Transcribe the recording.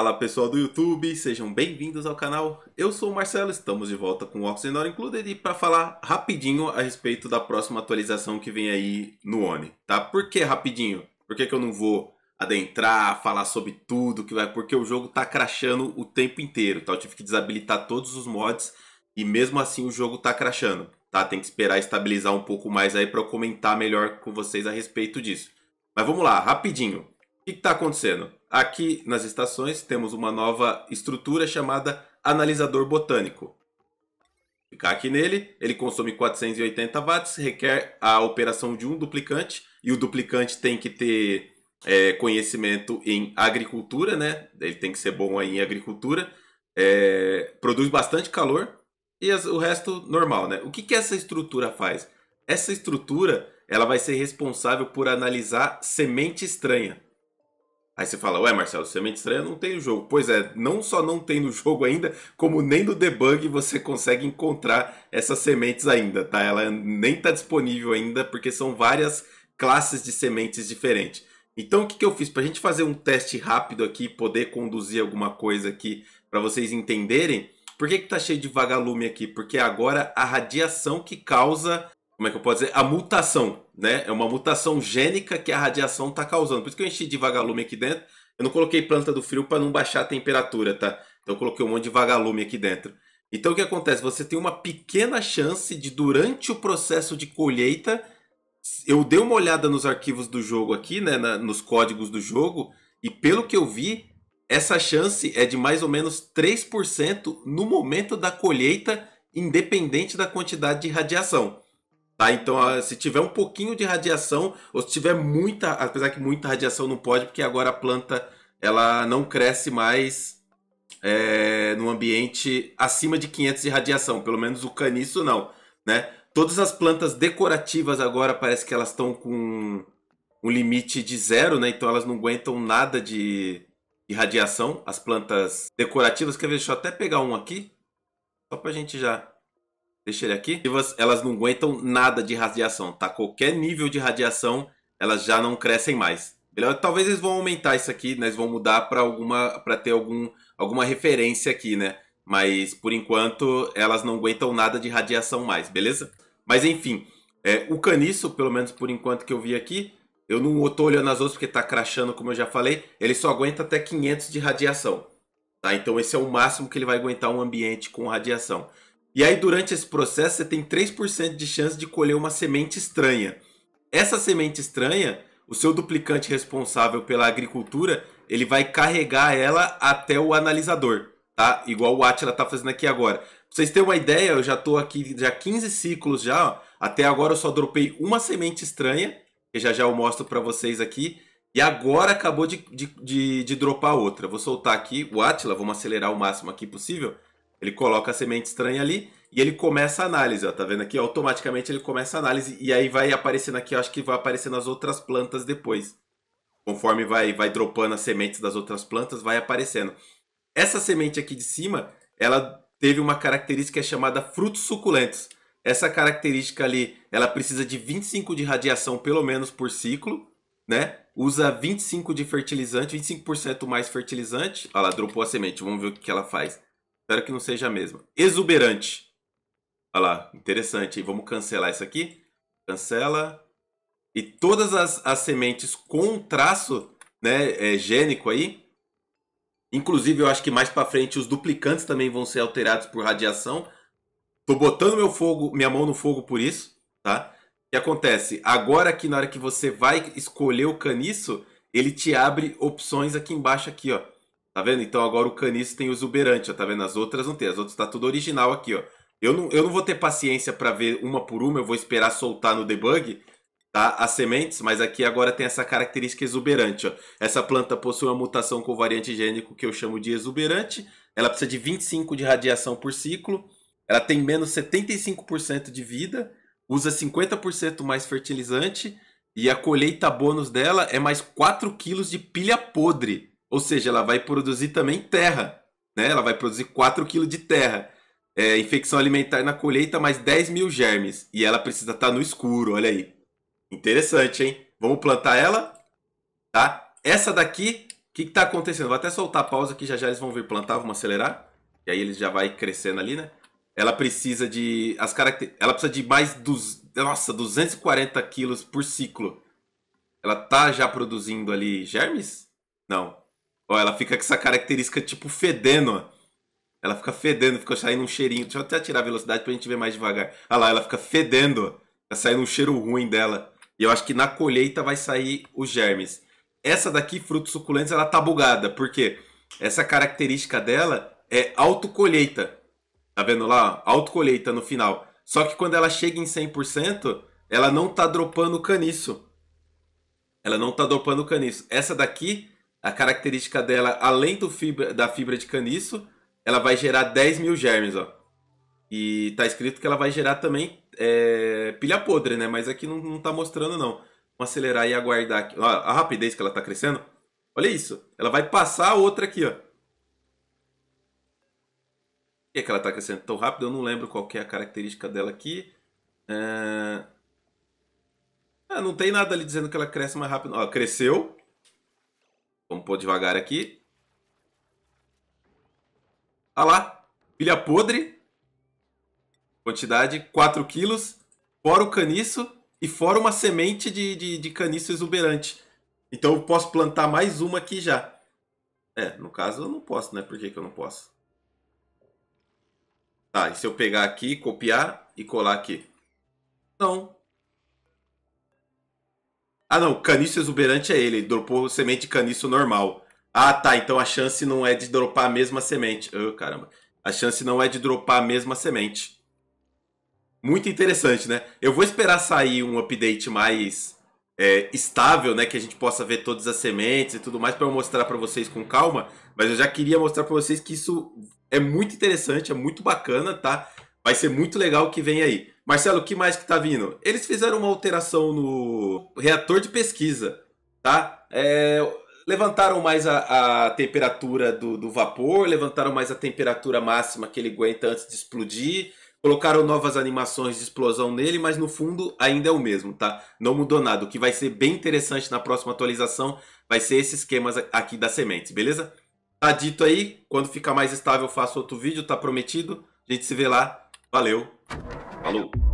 Fala pessoal do YouTube, sejam bem-vindos ao canal. Eu sou o Marcelo, estamos de volta com o Oxygen Included e para falar rapidinho a respeito da próxima atualização que vem aí no ONI, tá? Por que rapidinho? Por que, que eu não vou adentrar, falar sobre tudo que vai? Porque o jogo tá crashando o tempo inteiro, tá? Eu tive que desabilitar todos os mods e mesmo assim o jogo tá crashando, tá? Tem que esperar estabilizar um pouco mais aí para eu comentar melhor com vocês a respeito disso. Mas vamos lá, rapidinho que está acontecendo? Aqui nas estações temos uma nova estrutura chamada analisador botânico. Clicar aqui nele, ele consome 480 watts, requer a operação de um duplicante e o duplicante tem que ter é, conhecimento em agricultura, né? Ele tem que ser bom aí em agricultura. É, produz bastante calor e as, o resto normal, né? O que, que essa estrutura faz? Essa estrutura ela vai ser responsável por analisar semente estranha. Aí você fala, ué, Marcelo, Semente Estranha não tem no jogo. Pois é, não só não tem no jogo ainda, como nem no debug você consegue encontrar essas sementes ainda, tá? Ela nem está disponível ainda, porque são várias classes de sementes diferentes. Então, o que, que eu fiz? Para a gente fazer um teste rápido aqui, poder conduzir alguma coisa aqui para vocês entenderem, por que, que tá cheio de vagalume aqui? Porque agora a radiação que causa como é que eu posso dizer? A mutação, né? É uma mutação gênica que a radiação está causando. Por isso que eu enchi de vagalume aqui dentro. Eu não coloquei planta do frio para não baixar a temperatura, tá? Então eu coloquei um monte de vagalume aqui dentro. Então o que acontece? Você tem uma pequena chance de, durante o processo de colheita, eu dei uma olhada nos arquivos do jogo aqui, né? Na, nos códigos do jogo, e pelo que eu vi, essa chance é de mais ou menos 3% no momento da colheita, independente da quantidade de radiação. Tá? Então, se tiver um pouquinho de radiação, ou se tiver muita, apesar que muita radiação não pode, porque agora a planta ela não cresce mais é, no ambiente acima de 500 de radiação, pelo menos o caniço não, né? Todas as plantas decorativas agora parece que elas estão com um limite de zero, né? Então elas não aguentam nada de, de radiação. As plantas decorativas, quer ver? Deixa eu até pegar um aqui, só para a gente já Deixa ele aqui. Elas não aguentam nada de radiação, tá? Qualquer nível de radiação, elas já não crescem mais. Beleza? Talvez eles vão aumentar isso aqui, né? Eles vão mudar para alguma, para ter algum, alguma referência aqui, né? Mas por enquanto elas não aguentam nada de radiação mais, beleza? Mas enfim, é, o caniço, pelo menos por enquanto que eu vi aqui, eu não estou olhando as outras porque está crachando, como eu já falei, ele só aguenta até 500 de radiação. Tá? Então esse é o máximo que ele vai aguentar um ambiente com radiação. E aí, durante esse processo, você tem 3% de chance de colher uma semente estranha. Essa semente estranha, o seu duplicante responsável pela agricultura, ele vai carregar ela até o analisador, tá? Igual o Atila tá fazendo aqui agora. Pra vocês terem uma ideia, eu já tô aqui já 15 ciclos já, ó. até agora eu só dropei uma semente estranha, que já já eu mostro para vocês aqui, e agora acabou de, de, de, de dropar outra. Vou soltar aqui o Atila, vamos acelerar o máximo aqui possível. Ele coloca a semente estranha ali e ele começa a análise, ó, tá vendo aqui? Automaticamente ele começa a análise e aí vai aparecendo aqui, acho que vai aparecendo as outras plantas depois. Conforme vai, vai dropando as sementes das outras plantas, vai aparecendo. Essa semente aqui de cima, ela teve uma característica é chamada frutos suculentos. Essa característica ali, ela precisa de 25 de radiação pelo menos por ciclo, né? Usa 25 de fertilizante, 25% mais fertilizante. Olha lá, dropou a semente, vamos ver o que ela faz. Espero que não seja a mesma. Exuberante. Olha lá, interessante. Vamos cancelar isso aqui. Cancela. E todas as, as sementes com traço né, é, gênico aí. Inclusive, eu acho que mais para frente os duplicantes também vão ser alterados por radiação. Tô botando meu fogo, minha mão no fogo por isso, tá? O que acontece? Agora aqui na hora que você vai escolher o caniço, ele te abre opções aqui embaixo aqui, ó. Tá vendo? Então agora o caniço tem exuberante, ó, tá vendo? As outras não tem, as outras tá tudo original aqui, ó. Eu não, eu não vou ter paciência para ver uma por uma, eu vou esperar soltar no debug tá? as sementes, mas aqui agora tem essa característica exuberante. Ó. Essa planta possui uma mutação com variante gênico que eu chamo de exuberante, ela precisa de 25 de radiação por ciclo, ela tem menos 75% de vida, usa 50% mais fertilizante e a colheita bônus dela é mais 4 kg de pilha podre. Ou seja, ela vai produzir também terra, né? Ela vai produzir 4 kg de terra. É, infecção alimentar na colheita, mais 10 mil germes. E ela precisa estar tá no escuro, olha aí. Interessante, hein? Vamos plantar ela, tá? Essa daqui, o que está acontecendo? Vou até soltar a pausa aqui, já já eles vão vir plantar, vamos acelerar. E aí ele já vai crescendo ali, né? Ela precisa de... As caracter... Ela precisa de mais dos... Nossa, 240 quilos por ciclo. Ela tá já produzindo ali germes? Não. Ó, ela fica com essa característica tipo fedendo, ó. Ela fica fedendo, fica saindo um cheirinho. Deixa eu até tirar a velocidade pra gente ver mais devagar. Olha lá, ela fica fedendo, ó. Tá saindo um cheiro ruim dela. E eu acho que na colheita vai sair os germes. Essa daqui, frutos suculentos, ela tá bugada. Por quê? Essa característica dela é autocolheita. Tá vendo lá? Autocolheita no final. Só que quando ela chega em 100%, ela não tá dropando o caniço. Ela não tá dropando o caniço. Essa daqui, a característica dela, além do fibra, da fibra de caniço, ela vai gerar 10 mil germes, ó. E tá escrito que ela vai gerar também é, pilha podre, né? Mas aqui não, não tá mostrando, não. Vamos acelerar e aguardar aqui. Ó, a rapidez que ela tá crescendo. Olha isso. Ela vai passar a outra aqui, ó. Por que, é que ela tá crescendo tão rápido? Eu não lembro qual é a característica dela aqui. É... Ah, não tem nada ali dizendo que ela cresce mais rápido. Ó, cresceu. Vamos pôr devagar aqui. Ah lá, pilha podre. Quantidade 4 quilos, fora o caniço e fora uma semente de, de, de caniço exuberante. Então eu posso plantar mais uma aqui já. É, no caso eu não posso, né? Por que, que eu não posso? Tá, e se eu pegar aqui, copiar e colar aqui? Não. Ah, não, caniço exuberante é ele. Ele dropou semente de caniço normal. Ah, tá. Então a chance não é de dropar a mesma semente. Oh, caramba. A chance não é de dropar a mesma semente. Muito interessante, né? Eu vou esperar sair um update mais é, estável, né? Que a gente possa ver todas as sementes e tudo mais para eu mostrar para vocês com calma. Mas eu já queria mostrar para vocês que isso é muito interessante, é muito bacana, tá? Vai ser muito legal o que vem aí. Marcelo, o que mais que tá vindo? Eles fizeram uma alteração no reator de pesquisa, tá? É, levantaram mais a, a temperatura do, do, vapor, levantaram mais a temperatura máxima que ele aguenta antes de explodir, colocaram novas animações de explosão nele, mas no fundo ainda é o mesmo, tá? Não mudou nada. O que vai ser bem interessante na próxima atualização vai ser esse esquema aqui das sementes, beleza? Tá dito aí, quando ficar mais estável eu faço outro vídeo, tá prometido. A gente se vê lá. Valeu, falou!